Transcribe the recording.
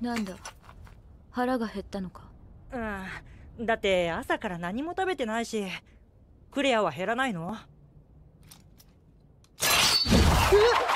なんだ腹が減ったのかうんだって朝から何も食べてないしクレアは減らないのうっ